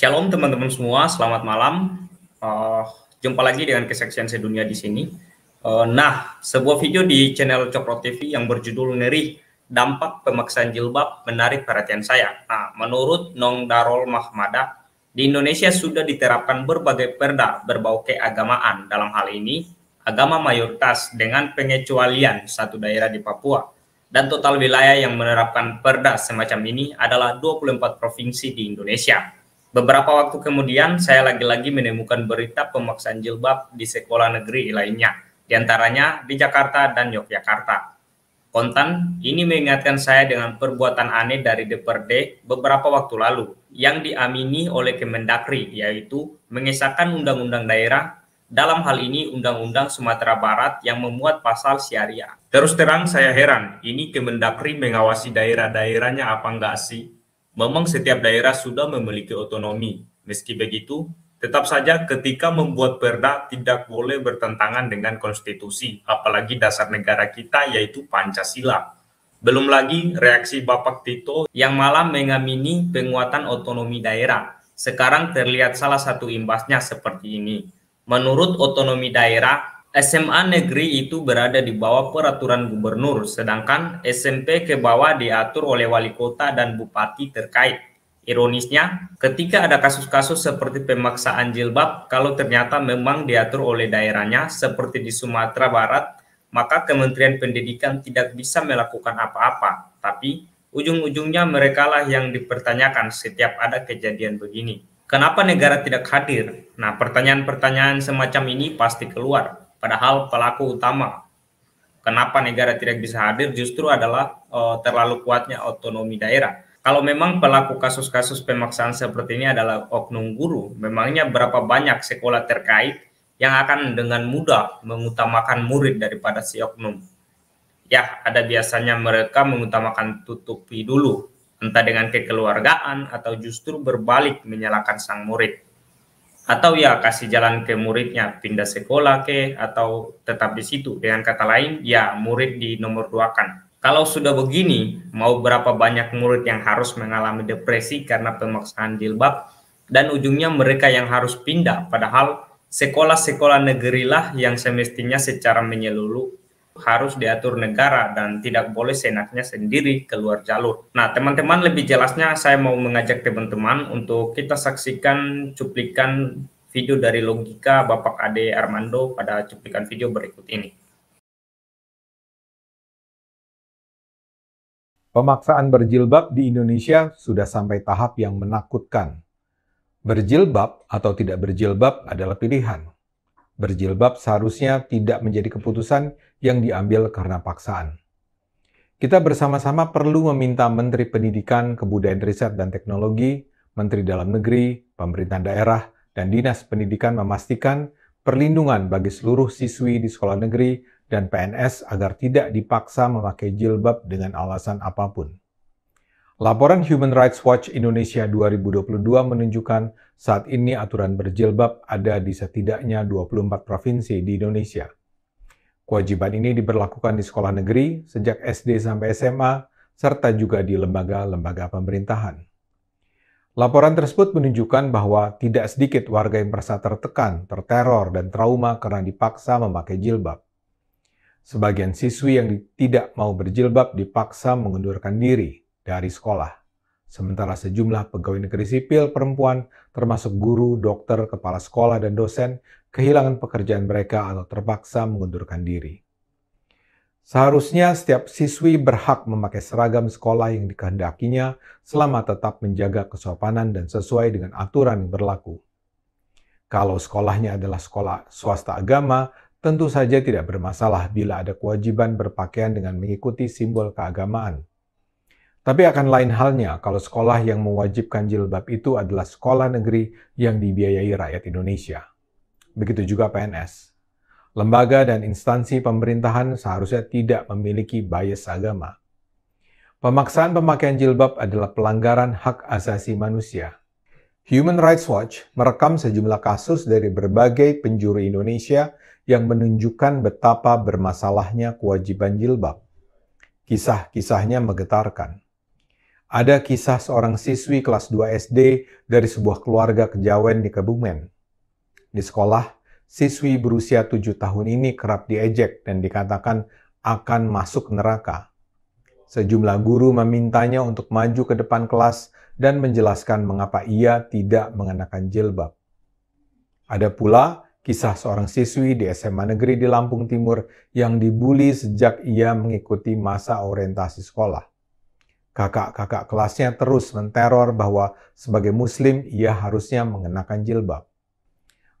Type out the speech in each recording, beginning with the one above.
Shalom teman-teman semua, selamat malam. Uh, jumpa lagi dengan kesaksian sedunia di sini. Uh, nah, sebuah video di channel Cokro TV yang berjudul Ngeri Dampak Pemaksaan Jilbab menarik perhatian saya. Nah, menurut Nong Darol Mahmada, di Indonesia sudah diterapkan berbagai perda berbau keagamaan. Dalam hal ini, agama mayoritas dengan pengecualian satu daerah di Papua dan total wilayah yang menerapkan perda semacam ini adalah 24 provinsi di Indonesia. Beberapa waktu kemudian, saya lagi-lagi menemukan berita pemaksaan jilbab di sekolah negeri lainnya, diantaranya di Jakarta dan Yogyakarta. Konten ini mengingatkan saya dengan perbuatan aneh dari DPRD beberapa waktu lalu yang diamini oleh Kemendagri, yaitu mengesahkan undang-undang daerah dalam hal ini Undang-Undang Sumatera Barat yang memuat pasal syariah. Terus terang saya heran, ini Kemendagri mengawasi daerah-daerahnya apa enggak sih? Memang hmm. setiap daerah sudah memiliki otonomi. Meski begitu, tetap saja ketika membuat perda tidak boleh bertentangan dengan konstitusi, apalagi dasar negara kita yaitu Pancasila. Belum lagi reaksi Bapak Tito yang malah mengamini penguatan otonomi daerah. Sekarang terlihat salah satu imbasnya seperti ini. Menurut otonomi daerah, SMA negeri itu berada di bawah peraturan gubernur, sedangkan SMP ke bawah diatur oleh wali kota dan bupati terkait. Ironisnya, ketika ada kasus-kasus seperti pemaksaan jilbab, kalau ternyata memang diatur oleh daerahnya, seperti di Sumatera Barat, maka Kementerian Pendidikan tidak bisa melakukan apa-apa. Tapi, ujung-ujungnya merekalah yang dipertanyakan setiap ada kejadian begini. Kenapa negara tidak hadir? Nah, pertanyaan-pertanyaan semacam ini pasti keluar Padahal pelaku utama kenapa negara tidak bisa hadir justru adalah uh, terlalu kuatnya otonomi daerah. Kalau memang pelaku kasus-kasus pemaksaan seperti ini adalah oknum guru, memangnya berapa banyak sekolah terkait yang akan dengan mudah mengutamakan murid daripada si oknum? Ya, ada biasanya mereka mengutamakan tutupi dulu, entah dengan kekeluargaan atau justru berbalik menyalahkan sang murid atau ya kasih jalan ke muridnya pindah sekolah ke atau tetap di situ dengan kata lain ya murid di nomor dua kan kalau sudah begini mau berapa banyak murid yang harus mengalami depresi karena pemaksaan jilbab dan ujungnya mereka yang harus pindah padahal sekolah-sekolah negerilah yang semestinya secara menyeluruh harus diatur negara dan tidak boleh senaknya sendiri keluar jalur. Nah, teman-teman lebih jelasnya saya mau mengajak teman-teman untuk kita saksikan cuplikan video dari logika Bapak Ade Armando pada cuplikan video berikut ini. Pemaksaan berjilbab di Indonesia sudah sampai tahap yang menakutkan. Berjilbab atau tidak berjilbab adalah pilihan berjilbab seharusnya tidak menjadi keputusan yang diambil karena paksaan. Kita bersama-sama perlu meminta Menteri Pendidikan, Kebudayaan Riset dan Teknologi, Menteri Dalam Negeri, pemerintahan daerah, dan Dinas Pendidikan memastikan perlindungan bagi seluruh siswi di sekolah negeri dan PNS agar tidak dipaksa memakai jilbab dengan alasan apapun. Laporan Human Rights Watch Indonesia 2022 menunjukkan saat ini aturan berjilbab ada di setidaknya 24 provinsi di Indonesia. Kewajiban ini diberlakukan di sekolah negeri sejak SD sampai SMA serta juga di lembaga-lembaga pemerintahan. Laporan tersebut menunjukkan bahwa tidak sedikit warga yang merasa tertekan, terteror, dan trauma karena dipaksa memakai jilbab. Sebagian siswi yang tidak mau berjilbab dipaksa mengundurkan diri dari sekolah. Sementara sejumlah pegawai negeri sipil perempuan, termasuk guru, dokter, kepala sekolah, dan dosen, kehilangan pekerjaan mereka atau terpaksa mengundurkan diri. Seharusnya setiap siswi berhak memakai seragam sekolah yang dikehendakinya selama tetap menjaga kesopanan dan sesuai dengan aturan yang berlaku. Kalau sekolahnya adalah sekolah swasta agama, tentu saja tidak bermasalah bila ada kewajiban berpakaian dengan mengikuti simbol keagamaan. Tapi akan lain halnya kalau sekolah yang mewajibkan jilbab itu adalah sekolah negeri yang dibiayai rakyat Indonesia. Begitu juga PNS. Lembaga dan instansi pemerintahan seharusnya tidak memiliki bias agama. Pemaksaan pemakaian jilbab adalah pelanggaran hak asasi manusia. Human Rights Watch merekam sejumlah kasus dari berbagai penjuru Indonesia yang menunjukkan betapa bermasalahnya kewajiban jilbab. Kisah-kisahnya menggetarkan. Ada kisah seorang siswi kelas 2 SD dari sebuah keluarga kejawen di Kebumen. Di sekolah, siswi berusia 7 tahun ini kerap diejek dan dikatakan akan masuk neraka. Sejumlah guru memintanya untuk maju ke depan kelas dan menjelaskan mengapa ia tidak mengenakan jilbab. Ada pula kisah seorang siswi di SMA Negeri di Lampung Timur yang dibuli sejak ia mengikuti masa orientasi sekolah kakak-kakak kelasnya terus menteror bahwa sebagai muslim ia harusnya mengenakan jilbab.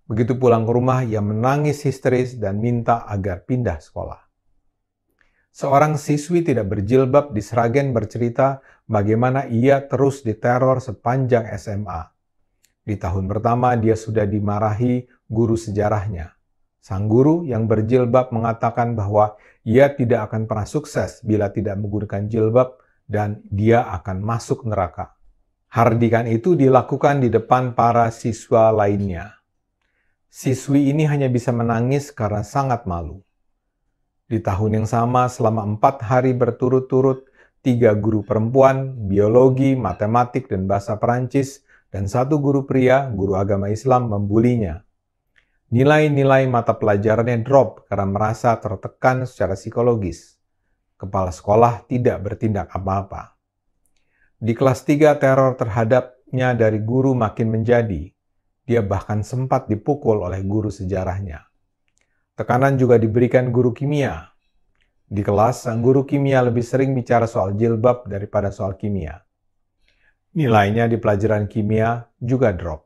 Begitu pulang ke rumah, ia menangis histeris dan minta agar pindah sekolah. Seorang siswi tidak berjilbab di Sragen bercerita bagaimana ia terus diteror sepanjang SMA. Di tahun pertama dia sudah dimarahi guru sejarahnya. Sang guru yang berjilbab mengatakan bahwa ia tidak akan pernah sukses bila tidak menggunakan jilbab dan dia akan masuk neraka. Hardikan itu dilakukan di depan para siswa lainnya. Siswi ini hanya bisa menangis karena sangat malu. Di tahun yang sama, selama empat hari berturut-turut, tiga guru perempuan, biologi, matematik, dan bahasa Perancis, dan satu guru pria, guru agama Islam, membulinya. Nilai-nilai mata pelajarannya drop karena merasa tertekan secara psikologis. Kepala sekolah tidak bertindak apa-apa. Di kelas 3 teror terhadapnya dari guru makin menjadi. Dia bahkan sempat dipukul oleh guru sejarahnya. Tekanan juga diberikan guru kimia. Di kelas, sang guru kimia lebih sering bicara soal jilbab daripada soal kimia. Nilainya di pelajaran kimia juga drop.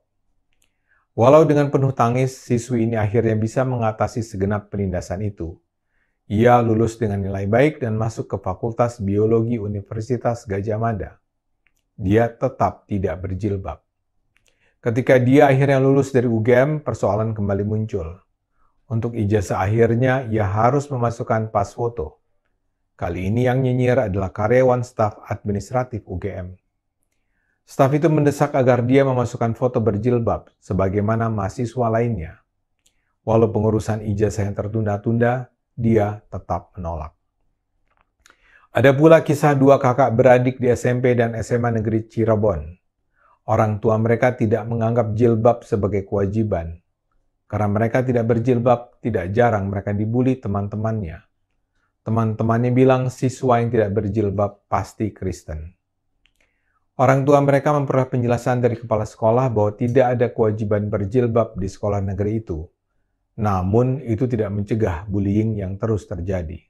Walau dengan penuh tangis, siswi ini akhirnya bisa mengatasi segenap penindasan itu ia lulus dengan nilai baik dan masuk ke Fakultas Biologi Universitas Gajah Mada. Dia tetap tidak berjilbab. Ketika dia akhirnya lulus dari UGM, persoalan kembali muncul. Untuk ijazah akhirnya, ia harus memasukkan pas foto. Kali ini yang nyinyir adalah karyawan staf administratif UGM. Staf itu mendesak agar dia memasukkan foto berjilbab sebagaimana mahasiswa lainnya. Walau pengurusan ijazah yang tertunda-tunda, dia tetap menolak. Ada pula kisah dua kakak beradik di SMP dan SMA Negeri Cirebon. Orang tua mereka tidak menganggap jilbab sebagai kewajiban. Karena mereka tidak berjilbab, tidak jarang mereka dibully teman-temannya. Teman-temannya bilang siswa yang tidak berjilbab pasti Kristen. Orang tua mereka memperoleh penjelasan dari kepala sekolah bahwa tidak ada kewajiban berjilbab di sekolah negeri itu namun itu tidak mencegah bullying yang terus terjadi.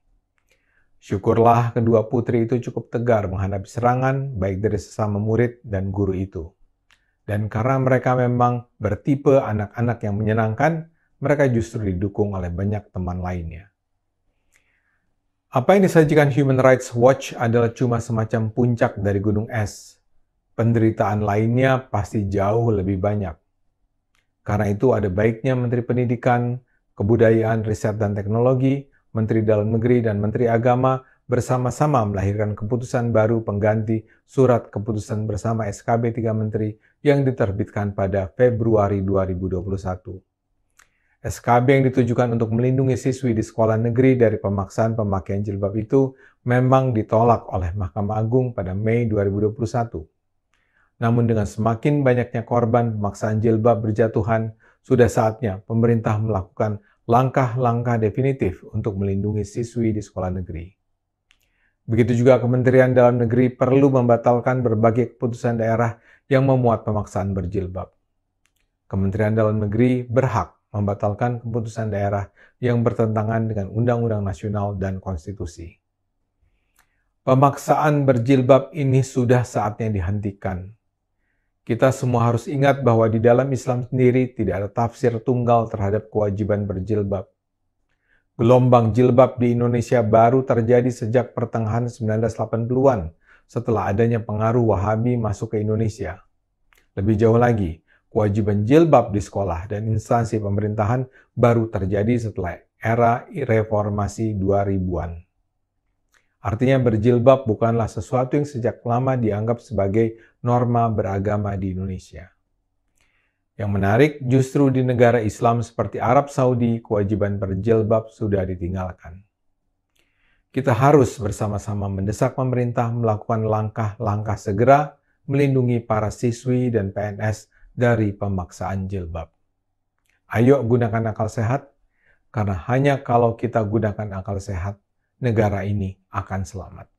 Syukurlah kedua putri itu cukup tegar menghadapi serangan baik dari sesama murid dan guru itu. Dan karena mereka memang bertipe anak-anak yang menyenangkan, mereka justru didukung oleh banyak teman lainnya. Apa yang disajikan Human Rights Watch adalah cuma semacam puncak dari gunung es. Penderitaan lainnya pasti jauh lebih banyak. Karena itu ada baiknya Menteri Pendidikan, Kebudayaan, Riset dan Teknologi, Menteri Dalam Negeri dan Menteri Agama bersama-sama melahirkan keputusan baru pengganti Surat Keputusan Bersama SKB 3 Menteri yang diterbitkan pada Februari 2021. SKB yang ditujukan untuk melindungi siswi di sekolah negeri dari pemaksaan pemakaian jilbab itu memang ditolak oleh Mahkamah Agung pada Mei 2021. Namun dengan semakin banyaknya korban pemaksaan jilbab berjatuhan, sudah saatnya pemerintah melakukan langkah-langkah definitif untuk melindungi siswi di sekolah negeri. Begitu juga Kementerian Dalam Negeri perlu membatalkan berbagai keputusan daerah yang memuat pemaksaan berjilbab. Kementerian Dalam Negeri berhak membatalkan keputusan daerah yang bertentangan dengan undang-undang nasional dan konstitusi. Pemaksaan berjilbab ini sudah saatnya dihentikan, kita semua harus ingat bahwa di dalam Islam sendiri tidak ada tafsir tunggal terhadap kewajiban berjilbab. Gelombang jilbab di Indonesia baru terjadi sejak pertengahan 1980-an setelah adanya pengaruh Wahabi masuk ke Indonesia. Lebih jauh lagi, kewajiban jilbab di sekolah dan instansi pemerintahan baru terjadi setelah era reformasi 2000-an. Artinya berjilbab bukanlah sesuatu yang sejak lama dianggap sebagai norma beragama di Indonesia. Yang menarik, justru di negara Islam seperti Arab Saudi, kewajiban berjilbab sudah ditinggalkan. Kita harus bersama-sama mendesak pemerintah melakukan langkah-langkah segera melindungi para siswi dan PNS dari pemaksaan jilbab. Ayo gunakan akal sehat, karena hanya kalau kita gunakan akal sehat, negara ini akan selamat.